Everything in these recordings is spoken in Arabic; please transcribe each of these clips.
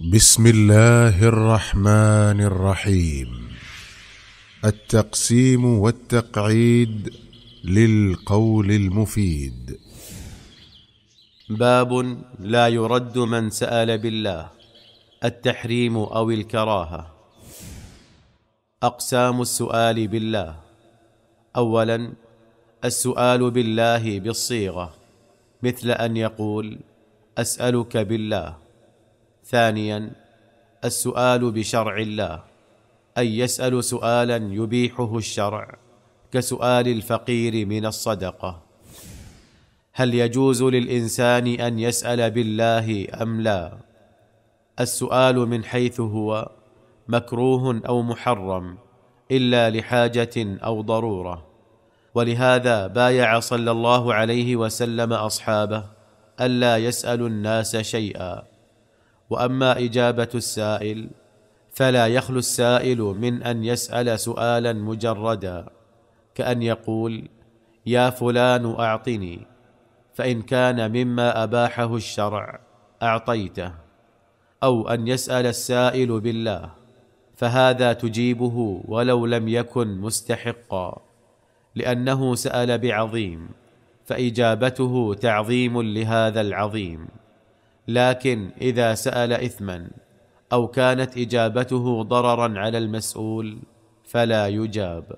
بسم الله الرحمن الرحيم التقسيم والتقعيد للقول المفيد باب لا يرد من سال بالله التحريم او الكراهه اقسام السؤال بالله اولا السؤال بالله بالصيغه مثل ان يقول اسالك بالله ثانيا السؤال بشرع الله اي يسال سؤالا يبيحه الشرع كسؤال الفقير من الصدقه هل يجوز للانسان ان يسال بالله ام لا السؤال من حيث هو مكروه او محرم الا لحاجه او ضروره ولهذا بايع صلى الله عليه وسلم اصحابه الا يسالوا الناس شيئا واما اجابه السائل فلا يخلو السائل من ان يسال سؤالا مجردا كان يقول يا فلان اعطني فان كان مما اباحه الشرع اعطيته او ان يسال السائل بالله فهذا تجيبه ولو لم يكن مستحقا لانه سال بعظيم فاجابته تعظيم لهذا العظيم لكن اذا سال اثما او كانت اجابته ضررا على المسؤول فلا يجاب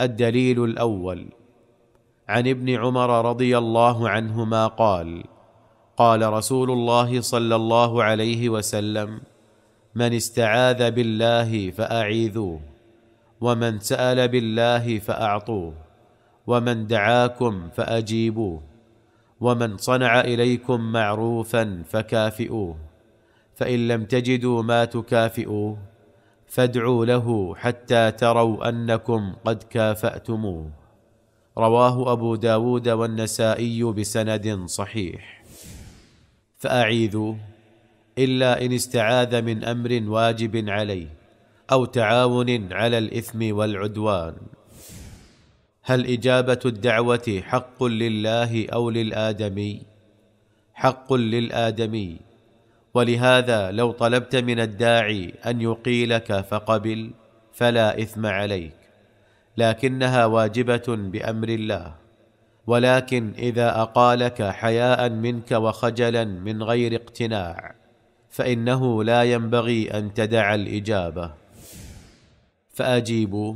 الدليل الاول عن ابن عمر رضي الله عنهما قال قال رسول الله صلى الله عليه وسلم من استعاذ بالله فاعيذوه ومن سال بالله فاعطوه ومن دعاكم فاجيبوه ومن صنع اليكم معروفا فكافئوه فان لم تجدوا ما تكافئوه فادعوا له حتى تروا انكم قد كافاتموه رواه ابو داود والنسائي بسند صحيح فاعيذوا الا ان استعاذ من امر واجب عليه او تعاون على الاثم والعدوان هل اجابه الدعوه حق لله او للادمي حق للادمي ولهذا لو طلبت من الداعي ان يقيلك فقبل فلا اثم عليك لكنها واجبه بامر الله ولكن اذا اقالك حياء منك وخجلا من غير اقتناع فانه لا ينبغي ان تدع الاجابه فاجيبوا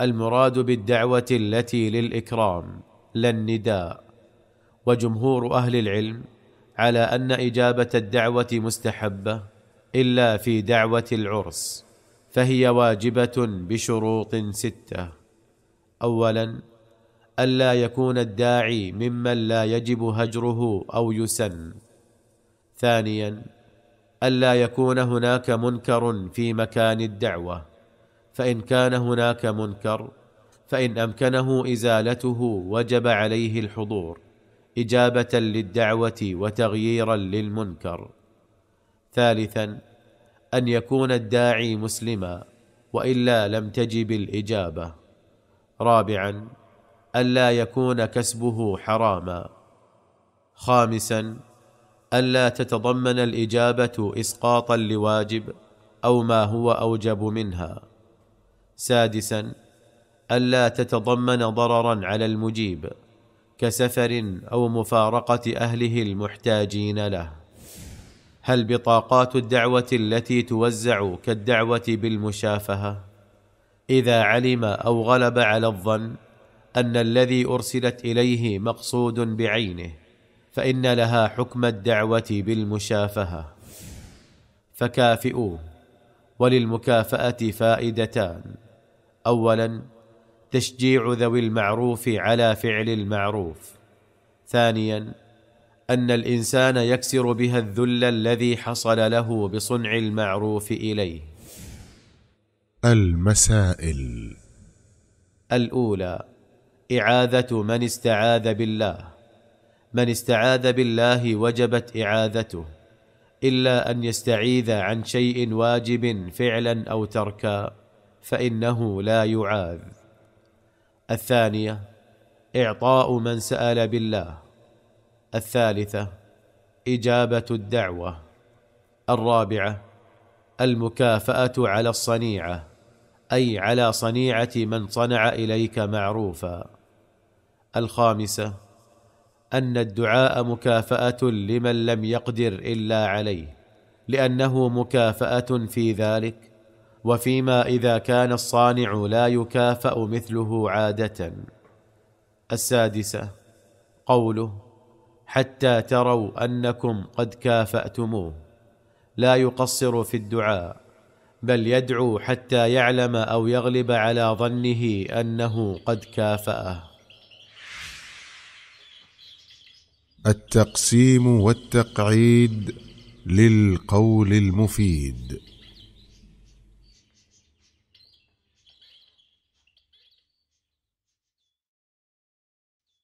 المراد بالدعوه التي للاكرام لا النداء وجمهور اهل العلم على ان اجابه الدعوه مستحبه الا في دعوه العرس فهي واجبه بشروط سته اولا الا يكون الداعي ممن لا يجب هجره او يسن ثانيا الا يكون هناك منكر في مكان الدعوه فان كان هناك منكر فان امكنه ازالته وجب عليه الحضور اجابه للدعوه وتغييرا للمنكر ثالثا ان يكون الداعي مسلما والا لم تجب الاجابه رابعا الا يكون كسبه حراما خامسا الا تتضمن الاجابه اسقاطا لواجب او ما هو اوجب منها سادسا الا تتضمن ضررا على المجيب كسفر او مفارقه اهله المحتاجين له هل بطاقات الدعوه التي توزع كالدعوه بالمشافهه اذا علم او غلب على الظن ان الذي ارسلت اليه مقصود بعينه فان لها حكم الدعوه بالمشافهه فكافئوه وللمكافاه فائدتان اولا تشجيع ذوي المعروف على فعل المعروف ثانيا ان الانسان يكسر بها الذل الذي حصل له بصنع المعروف اليه المسائل الاولى اعاذه من استعاذ بالله من استعاذ بالله وجبت اعاذته الا ان يستعيذ عن شيء واجب فعلا او تركا فانه لا يعاذ الثانيه اعطاء من سال بالله الثالثه اجابه الدعوه الرابعه المكافاه على الصنيعه اي على صنيعه من صنع اليك معروفا الخامسه ان الدعاء مكافاه لمن لم يقدر الا عليه لانه مكافاه في ذلك وفيما اذا كان الصانع لا يكافا مثله عاده السادسه قوله حتى تروا انكم قد كافاتموه لا يقصر في الدعاء بل يدعو حتى يعلم او يغلب على ظنه انه قد كافاه التقسيم والتقعيد للقول المفيد